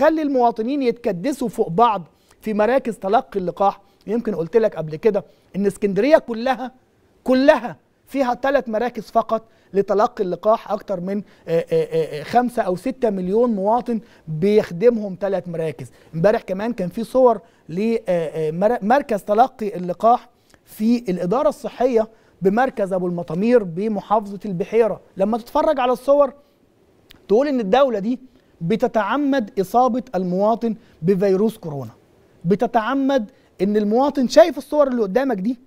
بيخلي المواطنين يتكدسوا فوق بعض في مراكز تلقي اللقاح يمكن قلت لك قبل كده ان اسكندريه كلها كلها فيها ثلاث مراكز فقط لتلقي اللقاح اكتر من آه، آه، آه، خمسة او ستة مليون مواطن بيخدمهم ثلاث مراكز امبارح كمان كان في صور لمركز تلقي اللقاح في الاداره الصحيه بمركز ابو المطامير بمحافظه البحيره لما تتفرج على الصور تقول ان الدوله دي بتتعمد اصابه المواطن بفيروس كورونا بتتعمد ان المواطن شايف الصور اللي قدامك دي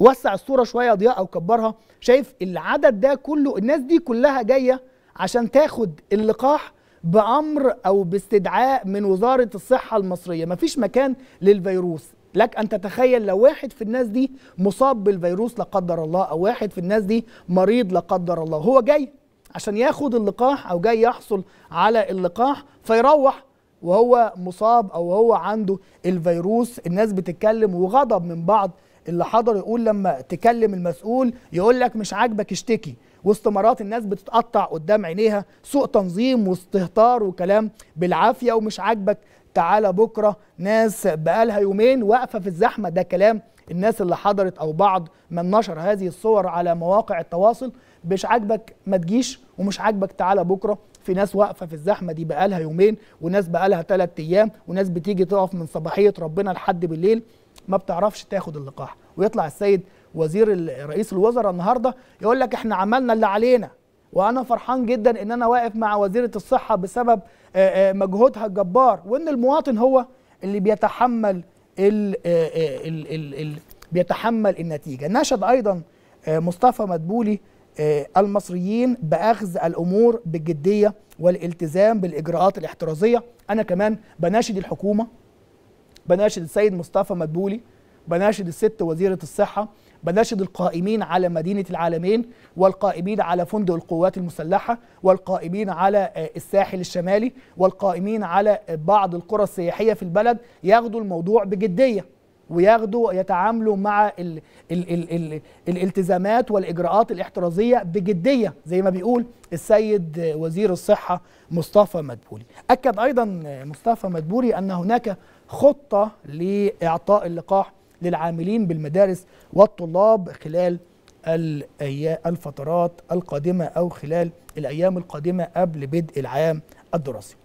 وسع الصوره شويه ضياء او كبرها شايف العدد ده كله الناس دي كلها جايه عشان تاخد اللقاح بامر او باستدعاء من وزاره الصحه المصريه مفيش مكان للفيروس لك ان تتخيل لو واحد في الناس دي مصاب بالفيروس لا قدر الله او واحد في الناس دي مريض لا قدر الله هو جاي عشان ياخد اللقاح او جاي يحصل على اللقاح فيروح وهو مصاب او هو عنده الفيروس الناس بتتكلم وغضب من بعض اللي حضر يقول لما تكلم المسؤول يقول لك مش عاجبك اشتكي واستمارات الناس بتتقطع قدام عينيها سوء تنظيم واستهتار وكلام بالعافيه ومش عاجبك تعالى بكره ناس بقالها يومين واقفه في الزحمه ده كلام الناس اللي حضرت او بعض من نشر هذه الصور على مواقع التواصل مش عاجبك ما تجيش ومش عاجبك تعالى بكره في ناس واقفه في الزحمه دي بقالها يومين وناس بقالها ثلاث ايام وناس بتيجي تقف من صباحيه ربنا لحد بالليل ما بتعرفش تاخد اللقاح ويطلع السيد وزير رئيس الوزراء النهارده يقول لك احنا عملنا اللي علينا وانا فرحان جدا ان انا واقف مع وزيره الصحه بسبب مجهودها الجبار وان المواطن هو اللي بيتحمل آه، آه، ال ال ال بيتحمل النتيجه ناشد ايضا آه، مصطفى مدبولي المصريين باخذ الامور بجديه والالتزام بالاجراءات الاحترازيه انا كمان بناشد الحكومه بناشد السيد مصطفى مدبولي بناشد الست وزيرة الصحة بناشد القائمين على مدينة العالمين والقائمين على فندق القوات المسلحة والقائمين على آه، الساحل الشمالي والقائمين على آه، بعض القرى السياحية في البلد ياخدوا الموضوع بجدية وياخدوا يتعاملوا مع ال ال ال ال الالتزامات والاجراءات الاحترازيه بجديه زي ما بيقول السيد آه، وزير الصحه مصطفى مدبولي. اكد ايضا مصطفى مدبولي ان هناك خطه لاعطاء اللقاح للعاملين بالمدارس والطلاب خلال الفترات القادمة أو خلال الأيام القادمة قبل بدء العام الدراسي